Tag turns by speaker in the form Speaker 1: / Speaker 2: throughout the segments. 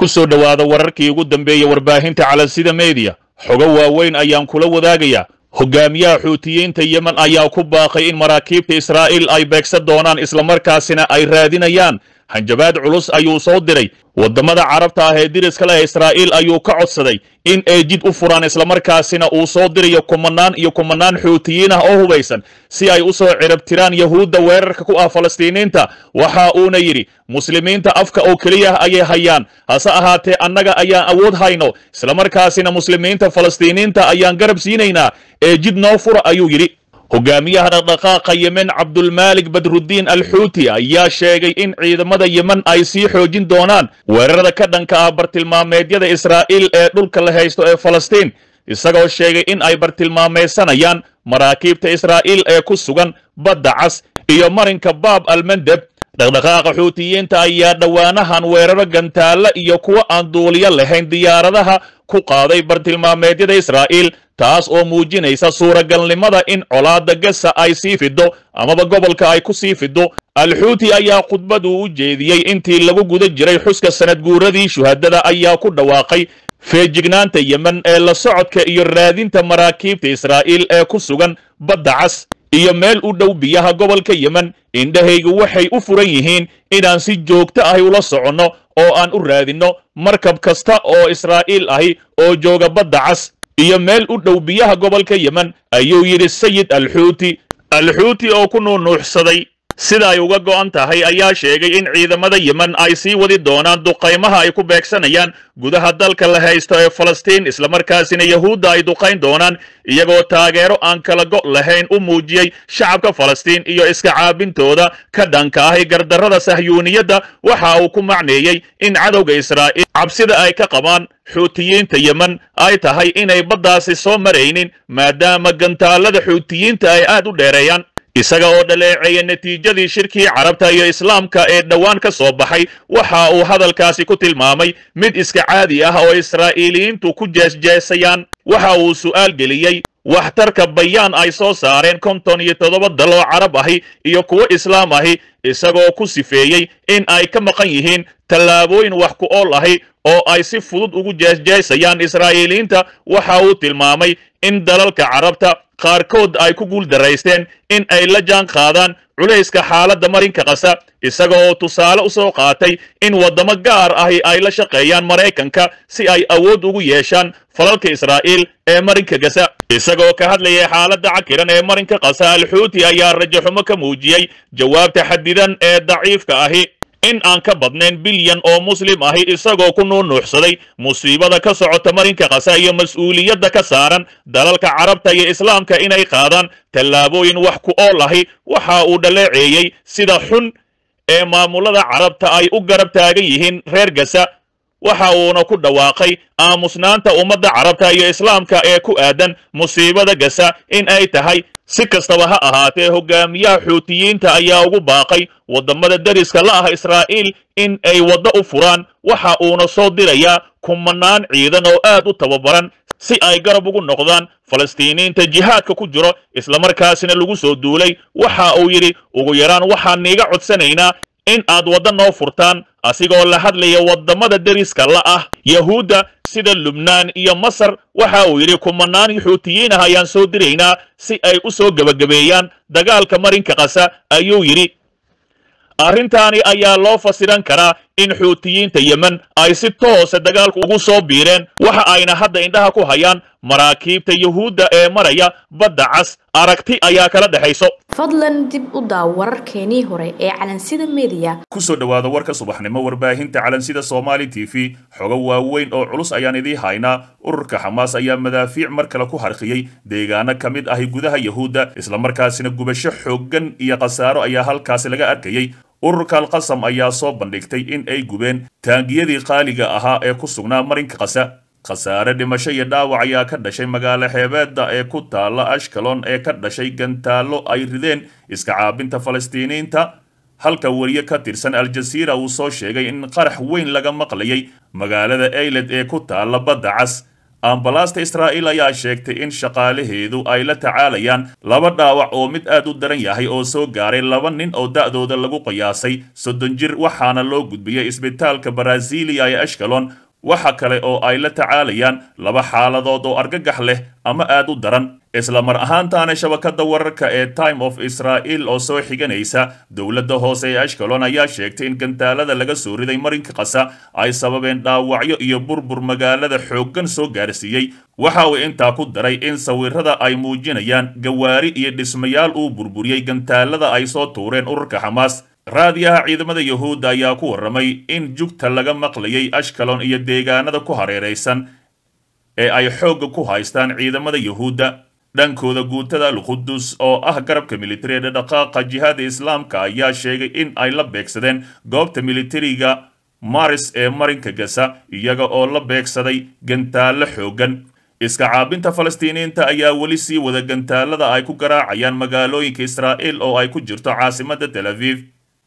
Speaker 1: ku soo dhowaada wararkii ugu dambeeya warbaahinta calasida sida meediya xogo waaweyn ayaan kula wadaagayaa hogaamiyaha xuutiyiinta yemen ayaa ku baaqay in maraakiibta israa'iil ay beegsan doonaan isla markaasina ay raadinayaan hanjabaad culus ayuu soo diray waddamada carabta ah ee diriska leh israa'iil ayuu ka codsaday in ay jid u furaan islamarkaasina uu soo dirayo kumanaan iyo kumanaan xuutiyiin ah oo hubaysan si ay u soo cirabtiraan yahuudda weerarka ku ah falastiiniinta waxa uuna yidhi muslimiinta afka oo keliya ayay hayaan hase ahaatee annaga ayaan awood hayno islamarkaasina muslimiinta falastiiniinta ayaan garab siinaynaa ee jid noo fura ayuu yidhi hogaamiyaha dhaqdhaqaaqa yemen cabdulmaalik badruddiin alxuuti ayaa sheegay in ciidamada yemen ay sii xoojin doonaan weerarada ka dhanka ah bartilmaameedyada israa'iil ee dhulka la haysto ee falastiin isagoo sheegay in ay bartilmaameysanayaan maraakiibta israa'iil ee ku sugan badda cas iyo marinka baab almandeb dhaqdhaqaaqa xuutiyiinta ayaa dhowaanahan weeraro gantaalla iyo kuwo aan duuliyo lahayn diyaaradaha ku qaaday bartilmaameedyada israa'iil taas oo muujinaysa suuragalnimada in colaadda gasa ay sii fido amaba gobolka ay ku sii fido alxuuti ayaa khudbadu u jeediyey intii lagu guda jiray xuska sanad guuradii shuhaddada ayaa ku dhawaaqay feejignaanta yemen ee la socodka iyo raadinta maraakiibta israa'iil ee ku sugan badda cas iyo meel u dhow biyaha gobolka yemen indhahaygu waxay u furan yihiin inaan si joogto ahi ula soconno oo aan u raadinno markab kasta oo israa'iil ahi oo jooga badda cas iyo meel u dhow biyaha gobolka yemen ayuu yidhi sayid alxuuti alxuuti oo ku nuunuuxsaday sida ay uga go'an tahay ayaa sheegay in ciidamada yemen ay sii wadi doonaan duqaymaha ay ku beegsanayaan gudaha dalka la haysto ee falastiin islamarkaasina yahuudda ay duqayn doonaan iyagoo taageero aan kala go' lahayn u muujiyey shacabka falastiin iyo iska caabintooda ka dhanka ahi gardarrada sahyuuniyadda waxa uu ku macneeyey in cadowga israa'iil cabsida ay ka qabaan xuutiyiinta yemen ay tahay inay baddaasi soo maraynin maadaama gantaallada xuutiyiinta ay aad u dheereeyaan isaga oo dhaleeceeya natiijadii shirkii carabta iyo islaamka ee dhowaan ka soo baxay waxa uu hadalkaasi ku tilmaamay mid iska caadi ah oo israa'iiliyiintu ku jeesjeesayaan waxa uu su'aal geliyey waxtarka bayaan ay soo saareen konton iyo toddoba dal oo carab ahi iyo kuwo islaam ahi isagoo ku sifeeyey in ay ka maqan yihiin tallaabooyin wax ku ool ahi oo ay si fudud ugu jeesjeesayaan israa'iiliyiinta waxa uu tilmaamay in dalalka carabta qaarkood ay ku guuldaraysteen in ay la jaan qaadaan culayska xaaladda marinka qasa isaga oo tusaale u soo qaatay in waddamo gaar ahi ay la shaqeeyaan maraykanka si ay awood ugu yeeshaan falalka israa'iil ee marinka gasa isagoo ka hadlaya xaaladda cakiran ee marinka qasa alxuuti ayaa rajaxumo ka muujiyey jawaabta xadidan ee daciifka ahi in aan ka badnayn bilyan oo muslim ahi isagoo ku nuunuuxsaday musiibada ka socota marinka kasa iyo mas-uuliyadda ka saaran dalalka carabta iyo islaamka inay qaadaan tallaabooyin wax ku ool ahi waxa uu dhaleeceeyey sida xun ee maamulada carabta ay u garab taagan yihiin reer gasa waxa uuna ku dhawaaqay aamusnaanta ummadda carabka iyo islaamka ee ku aadan musiibada gasa in ay tahay si kastaba ha ahaatee hogaamiyaha xuutiyiinta ayaa ugu baaqay waddamada deriska la ah israa'iil in ay waddo u furaan waxa uuna soo dirayaa kumanaan ciidan oo aad u tababaran si ay garab ugu noqdaan falastiiniinta jihaadka ku jiro islamarkaasina lagu soo duulay waxa uu yidhi ugu yaraan waxaan niiga codsanaynaa in aad wadda noo furtaan asigoo la hadlaya waddammada deriska la ah yahuudda sida lubnaan iyo masar waxa uu yidhi kumanaan xuutiyiin ah ayaan soo diraynaa si ay u soo gebagabeeyaan dagaalka marinka qasa ayuu yidhi arrintaani ayaa loo fasiran karaa in xuutiyiinta yemen ay si toosa ah dagaalku ugu soo biireen waxa ayna hadda indhaha ku hayaan maraakiibta yuhuudda ee maraya badda cas aragti ayaa kala dhexayso fadlan dib u daaw wararkeenii hore ee calansida mediya ku soo dhowaada warka subaxnimo warbaahinta calansida soomaali t v xogo waaweyn oo culus ayaan idii haynaa ururka xamaas ayaa madaafiic mar kale ku harqiyey deegaano ka mid ahi gudaha yuhuudda isla markaasina gubasho xooggan iyo khasaaro ayaa halkaasi laga arkayey ururka alqasam ayaa soo bandhigtay in ay gubeen taangiyadii qaaliga ahaa ee ku sugnaa marinka qasa khasaare dhimasho iyo dhaawac ayaa ka dhashay magaalo xeebeedda ee ku taalla ashkalon ee ka dhashay gantaallo ay rideen iska caabinta falastiiniinta halka wariye ka tirsan al uu soo sheegay in qarax weyn laga maqlayay magaalada eylet ee ku taalla badda cas ambalaasta israa'iil ayaa sheegtay in shaqaalaheedu ay la tacaalayaan laba dhaawac oo mid aad u daran yahay oo soo gaaray laba nin oo da'dooda lagu qiyaasay soddon jir waxaana loo gudbiyey isbitaalka baraziliya ee ashkalon waxa kale oo ay la tacaalayaan laba xaaladood oo argagax leh ama aad u daran isla mar ahaantaana shabakada wararka ee time of israel oo soo xiganaysa dowladda hoose ee ashkalon ayaa sheegtay in gantaalada laga soo riday marinka qasa ay sababeen dhaawacyo iyo burbur magaalada xooggan soo gaarsiiyey waxa uu intaa ku daray in sawirada ay muujinayaan gawaari iyo dhismayaal uu burburiyey gantaalada ay soo tuureen ururka xamaas raadiyaha ciidamada yahuudda ayaa ku warramay in jugta laga maqlayay ashkalon iyo deegaanada ku hareereysan ee ay xoogga ku haystaan ciidamada yahuudda dhankooda guutada al oo ah garabka militari ee dhadhaqaaqa jihaada islaamka ayaa sheegay in ay la beegsadeen goobta militariga maris ee marinka gasa iyaga oo la beegsaday gantaallo xooggan iska caabinta falastiiniinta ayaa weli sii wada gantaalada ay ku garaacayaan magaalooyinka israa'iil oo ay ku jirto caasimada tel aviv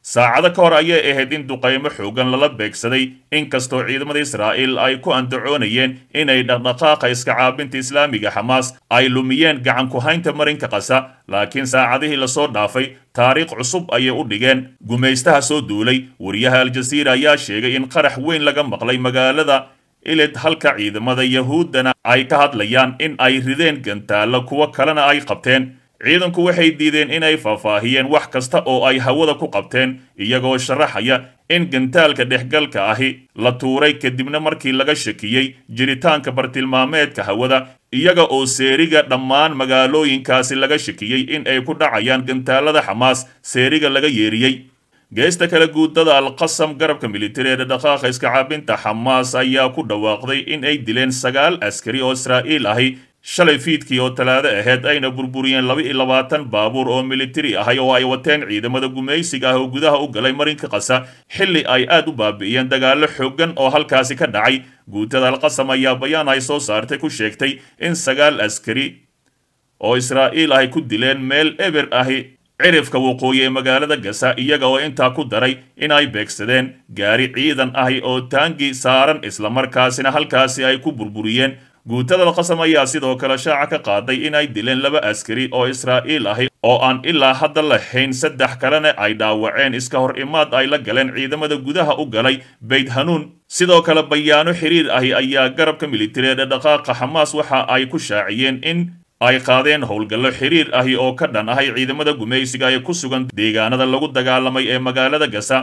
Speaker 1: saacado ka hor ayay ahayd in duqaymo xoogan lala beegsaday inkastoo ciidamada israa'iil ay ku andacoonayeen inay dhaqdhaqaaqa iska caabinta islaamiga xamaas ay lumiyeen gacan ku-haynta marinka qasa laakiin saacadihii lasoo dhaafay taariikh cusub ayay u dhigeen gumaystaha soo duulay wariyaha aljasiira ayaa sheegay in qarax weyn laga maqlay magaalada ilid halka ciidamada yahuuddana ay ka hadlayaan in ay rideen gantaallo kuwo kalena ay qabteen ciidanku waxay diideen inay faahfaahiyeen wax kasta oo ay hawada ku qabteen iyagoo sharaxaya in gantaalka dhexgalka ahi la tuuray kadibna markii laga shakiyey jiritaanka bartilmaameedka hawada iyaga oo seeriga dhammaan magaalooyinkaasi laga shakiyey in ay ku dhacayaan gantaalada xamaas seeriga laga yeeriyey geesta kale guudada alqasam garabka militari ee dhadhaqaaqa iska caabinta xamaas ayaa ku dhawaaqday in ay dileen sagaal askari oo israa'iil ahi shalay fiidkii oo talaado aheyd ayna burburiyeen laba iyo labaatan baabuur oo militari ahay oo ay wateen ciidamada gumaysiga ah oo gudaha u galay marinka qasa xilli ay aad u baabi'iyeen dagaallo xooggan oo halkaasi ka dhacay guutada alqasam ayaa bayaan ay soo saartay ku sheegtay in sagaal askari oo israa'iil ahay ku dileen meel eber ahi cirifka waqooyi ee magaalada gasa iyaga oo intaa ku daray in ay beegsadeen gaari ciidan ahi oo taangi saaran islamarkaasina halkaasi ay ku burburiyeen guutada qasam ayaa sidoo kale shaaca ka qaaday inay dileen laba askari oo israa'iil ahi oo aan ilaa hadda lahayn saddex kalena ay dhaawaceen iska hor imaad ay la galeen ciidamada gudaha u galay beyt hanuun sidoo kale bayaano xiriir ahi ayaa garabka militari ee dhaqaaqa xamaas waxa ay ku shaaciyeen in ay qaadeen howlgallo xiriir ahi oo ka dhan ahay ciidamada gumaysiga ee ku sugan deegaanada lagu dagaalamay ee magaalada gasa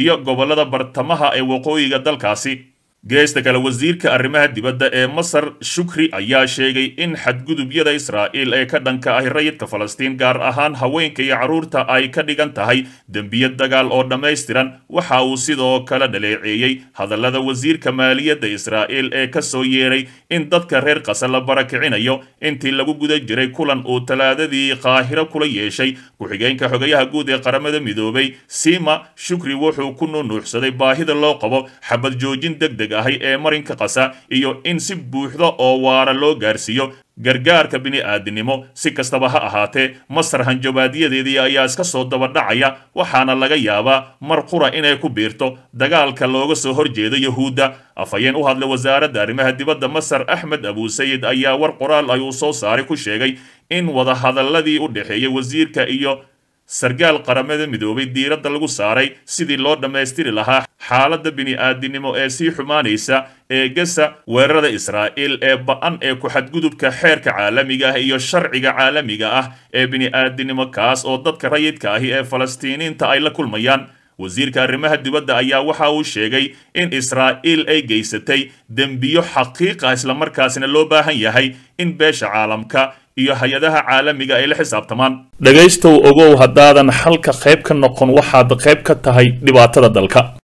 Speaker 1: iyo gobollada bartamaha ee waqooyiga dalkaasi geesta kale wasiirka arrimaha dibadda ee masar shukri ayaa sheegay in xadgudubyada israa'iil ee ka dhanka ahi rayidka falastiin gaar ahaan haweenka iyo carruurta ay ka dhigan tahay dembiya dagaal oo dhammaystiran waxa uu sidoo kale dhaleeceeyey hadallada wasiirka maaliyadda israa'iil ee ka soo yeeray in dadka reer qasa la barakicinayo intii lagu guda jiray kulan uu talaadadii kaahiro kula yeeshay ku-xigeenka xogayaha guud ee qaramada midoobay sima shukri wuxuu ku nunuuxsaday baahida loo qabo xabad joojin degdeg degdeg ahi ee marinka qasa iyo in si buuxdo oo waara loo gaarsiiyo gargaarka bini'aadinimo si kastaba ha ahaatee masar hanjabaadyadeedii ayaa iska soo dabadhacaya waxaana laga yaabaa mar qura inay ku biirto dagaalka looga soo horjeeda yahuudda afhayeen u hadla wasaaradda arrimaha dibadda masar axmed abusayid ayaa war qoraal ayuu soo saaray ku sheegay in wadahadaladii u dhexeeyey wasiirka iyo sargaal qaramada midoobay diiradda lagu saaray sidii loo dhammaystiri lahaa xaaladda bini'aadinimo ee sii xumaanaysa ee gasa weerarada israa'iil ee ba'an ee ku-xadgudubka xeerka caalamiga ah iyo sharciga caalamiga ah ee bini'aadinimo kaas oo dadka rayidka ahi ee falastiiniinta ay la kulmayaan wasiirka arrimaha dibadda ayaa waxa uu sheegay in israa'iil ay geysatay dembiyo xaqiiqa islamarkaasna loo baahan yahay in beesha caalamka iyo hay-adaha caalamiga ay ah la xisaabtamaan dhegaystow ogow haddaadan xalka qayb ka noqon waxaad qayb ka tahay dhibaatada dalka